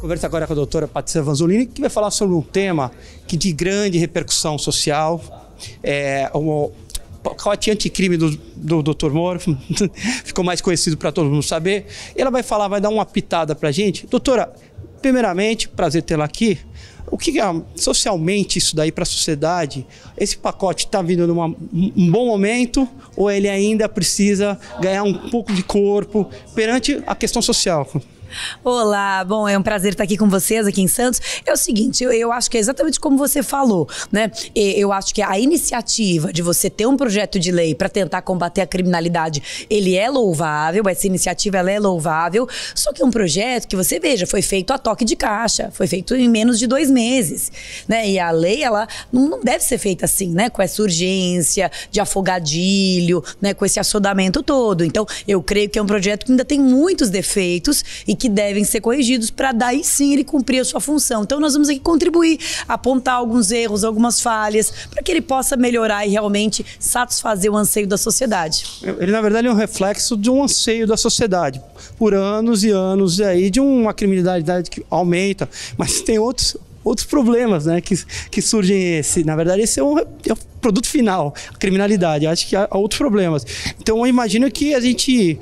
Conversa agora com a doutora Patrícia Vanzolini, que vai falar sobre um tema que de grande repercussão social, é o pacote anticrime do, do, do Dr. Moro, ficou mais conhecido para todo mundo saber. Ela vai falar, vai dar uma pitada para a gente. Doutora, primeiramente, prazer tê-la aqui. O que é socialmente isso daí para a sociedade? Esse pacote está vindo num um bom momento ou ele ainda precisa ganhar um pouco de corpo perante a questão social? Olá, bom, é um prazer estar aqui com vocês aqui em Santos. É o seguinte, eu, eu, acho que é exatamente como você falou, né? Eu acho que a iniciativa de você ter um projeto de lei para tentar combater a criminalidade, ele é louvável, essa iniciativa ela é louvável, só que é um projeto que você veja, foi feito a toque de caixa, foi feito em menos de dois meses, né? E a lei, ela não deve ser feita assim, né? Com essa urgência, de afogadilho, né? Com esse assodamento todo. Então, eu creio que é um projeto que ainda tem muitos defeitos e que devem ser corrigidos para daí sim ele cumprir a sua função. Então nós vamos aqui contribuir, apontar alguns erros, algumas falhas, para que ele possa melhorar e realmente satisfazer o anseio da sociedade. Ele na verdade é um reflexo de um anseio da sociedade por anos e anos aí de uma criminalidade que aumenta, mas tem outros outros problemas né, que, que surgem esse. Na verdade, esse é um, é produto final, a criminalidade. Eu acho que há, há outros problemas. Então, eu imagino que a gente.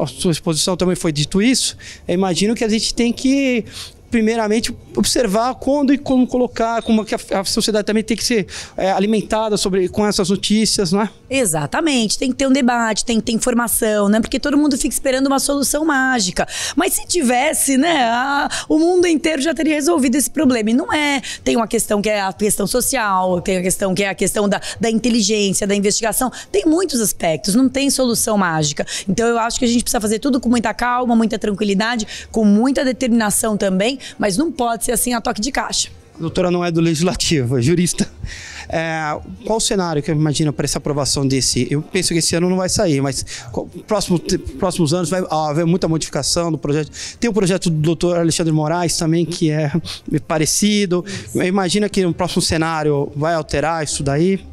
a sua exposição também foi dito isso. Eu imagino que a gente tem que primeiramente, observar quando e como colocar, como que a, a sociedade também tem que ser é, alimentada sobre, com essas notícias, não é? Exatamente, tem que ter um debate, tem que ter informação, né? Porque todo mundo fica esperando uma solução mágica. Mas se tivesse, né, a, o mundo inteiro já teria resolvido esse problema. E não é. Tem uma questão que é a questão social, tem a questão que é a questão da, da inteligência, da investigação. Tem muitos aspectos, não tem solução mágica. Então eu acho que a gente precisa fazer tudo com muita calma, muita tranquilidade, com muita determinação também mas não pode ser assim a toque de caixa. doutora não é do legislativo, é jurista. É, qual o cenário que eu imagino para essa aprovação desse? Eu penso que esse ano não vai sair, mas próximo, próximos anos vai haver muita modificação do projeto. Tem o projeto do doutor Alexandre Moraes também, que é, é parecido. Imagina que no próximo cenário vai alterar isso daí.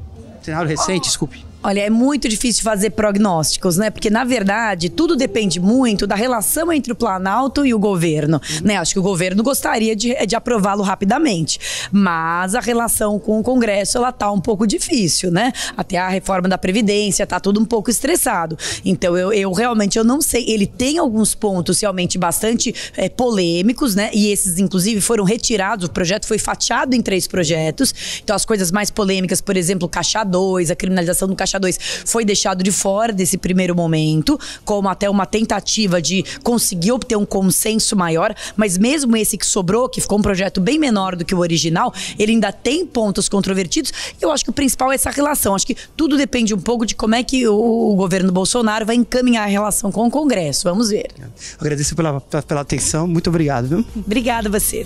Cenário recente, desculpe. Olha, é muito difícil fazer prognósticos, né? Porque, na verdade, tudo depende muito da relação entre o Planalto e o governo. Né? Acho que o governo gostaria de, de aprová-lo rapidamente. Mas a relação com o Congresso, ela tá um pouco difícil, né? Até a reforma da Previdência, tá tudo um pouco estressado. Então, eu, eu realmente, eu não sei. Ele tem alguns pontos realmente bastante é, polêmicos, né? E esses, inclusive, foram retirados. O projeto foi fatiado em três projetos. Então, as coisas mais polêmicas, por exemplo, o Caixa 2, a criminalização do Caixa 2 foi deixado de fora desse primeiro momento, como até uma tentativa de conseguir obter um consenso maior, mas mesmo esse que sobrou, que ficou um projeto bem menor do que o original, ele ainda tem pontos controvertidos. Eu acho que o principal é essa relação. Acho que tudo depende um pouco de como é que o, o governo Bolsonaro vai encaminhar a relação com o Congresso. Vamos ver. Eu agradeço pela, pela atenção. Muito obrigado. Viu? Obrigada a você.